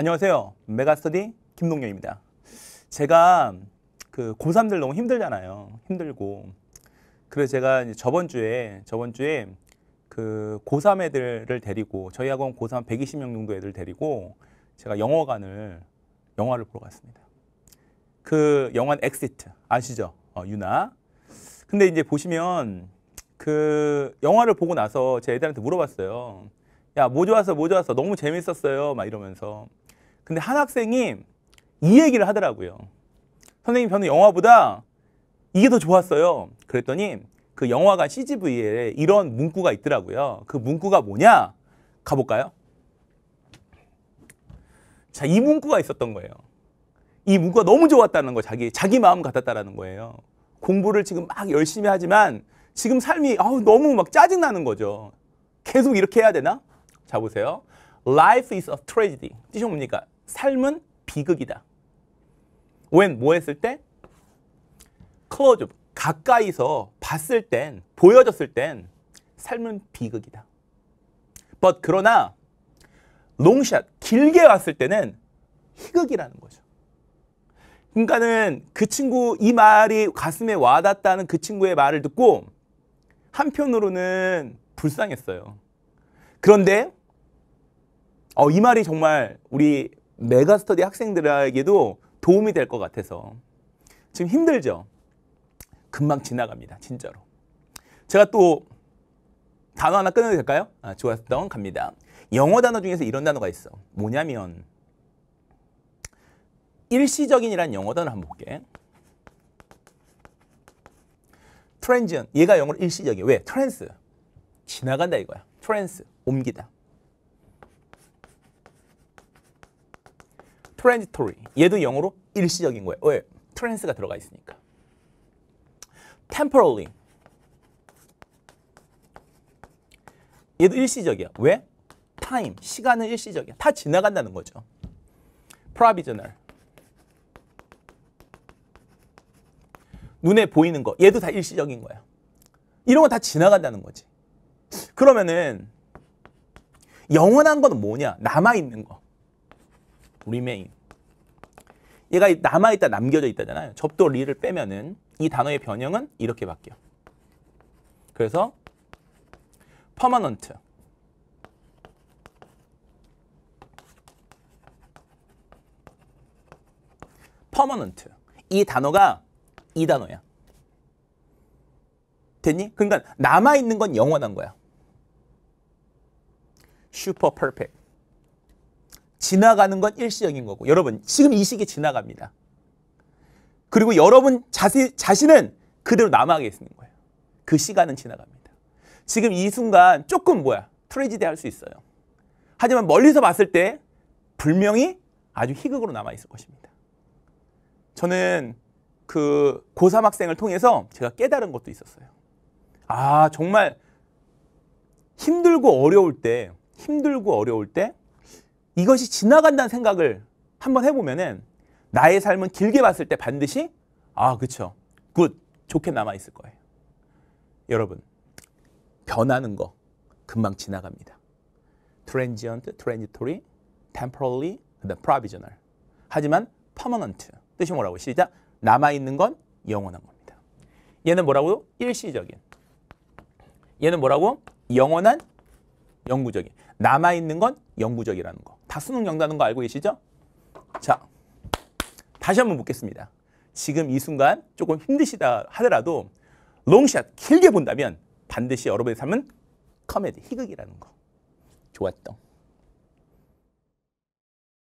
안녕하세요. 메가스터디 김동영입니다. 제가 그 고3들 너무 힘들잖아요. 힘들고. 그래서 제가 저번 주에, 저번 주에 그 고3 애들을 데리고, 저희 학원 고3 120명 정도 애들 데리고, 제가 영어관을, 영화를 보러 갔습니다. 그 영화는 엑시트. 아시죠? 어, 유나. 근데 이제 보시면 그 영화를 보고 나서 제 애들한테 물어봤어요. 야, 뭐 좋았어, 뭐 좋았어. 너무 재밌었어요. 막 이러면서. 근데 한 학생이 이 얘기를 하더라고요. 선생님, 저는 영화보다 이게 더 좋았어요. 그랬더니 그영화가 CGV에 이런 문구가 있더라고요. 그 문구가 뭐냐? 가볼까요? 자, 이 문구가 있었던 거예요. 이 문구가 너무 좋았다는 거, 자기, 자기 마음 같았다라는 거예요. 공부를 지금 막 열심히 하지만 지금 삶이 아우, 너무 막 짜증나는 거죠. 계속 이렇게 해야 되나? 자 보세요. Life is a tragedy. 뜻이 뭡니까? 삶은 비극이다. When 뭐 했을 때? Close 가까이서 봤을 땐, 보여졌을 땐 삶은 비극이다. But 그러나 롱샷, 길게 왔을 때는 희극이라는 거죠. 그러니까는 그 친구 이 말이 가슴에 와닿다는 그 친구의 말을 듣고 한편으로는 불쌍했어요. 그런데 어, 이 말이 정말 우리 메가스터디 학생들에게도 도움이 될 것 같아서 지금 힘들죠? 금방 지나갑니다. 진짜로. 제가 또 단어 하나 끊어도 될까요? 아, 좋았던 갑니다. 영어 단어 중에서 이런 단어가 있어. 뭐냐면 일시적인이란 영어 단어 한 번 볼게. 트랜지언. 얘가 영어로 일시적이야. 왜? 트랜스. 지나간다 이거야. 트랜스. 옮기다. transitory. 얘도 영어로 일시적인 거예요. 왜? 트랜스가 들어가 있으니까. t e m p o r a r l y 얘도 일시적이야. 왜? time, 시간은 일시적이야. 다 지나간다는 거죠. provisional. 눈에 보이는 거. 얘도 다 일시적인 거야. 이런 거 다 지나간다는 거지. 그러면은 영원한 건 뭐냐? 남아있는 거. remain. 얘가 남아있다, 남겨져 있다잖아요. 접도 리를 빼면은 이 단어의 변형은 이렇게 바뀌어. 그래서 permanent. p e r m 이 단어가 이 단어야. 됐니? 그러니까 남아있는 건 영원한 거야. 슈퍼 퍼펙트. 지나가는 건 일시적인 거고 여러분 지금 이 시기 지나갑니다. 그리고 여러분 자세, 자신은 그대로 남아계시는 거예요. 그 시간은 지나갑니다. 지금 이 순간 조금 뭐야 트레지디 할수 있어요. 하지만 멀리서 봤을 때 불명이 아주 희극으로 남아 있을 것입니다. 저는 그 고3 학생을 통해서 제가 깨달은 것도 있었어요. 아 정말 힘들고 어려울 때 힘들고 어려울 때 이것이 지나간다는 생각을 한번 해보면은 나의 삶은 길게 봤을 때 반드시 아 그쵸 굿 좋게 남아있을 거예요. 여러분 변하는 거 금방 지나갑니다. transient, transitory, t e m p o r a r l y 그다음 provisional. 하지만 permanent 뜻이 뭐라고 시작 남아있는 건 영원한 겁니다. 얘는 뭐라고 일시적인. 얘는 뭐라고? 영원한 영구적인. 남아있는 건 영구적이라는 거. 다 수능 영단어거 알고 계시죠? 자, 다시 한 번 묻겠습니다. 지금 이 순간 조금 힘드시다 하더라도 롱샷 길게 본다면 반드시 여러분의 삶은 커메디 희극이라는 거. 좋았던.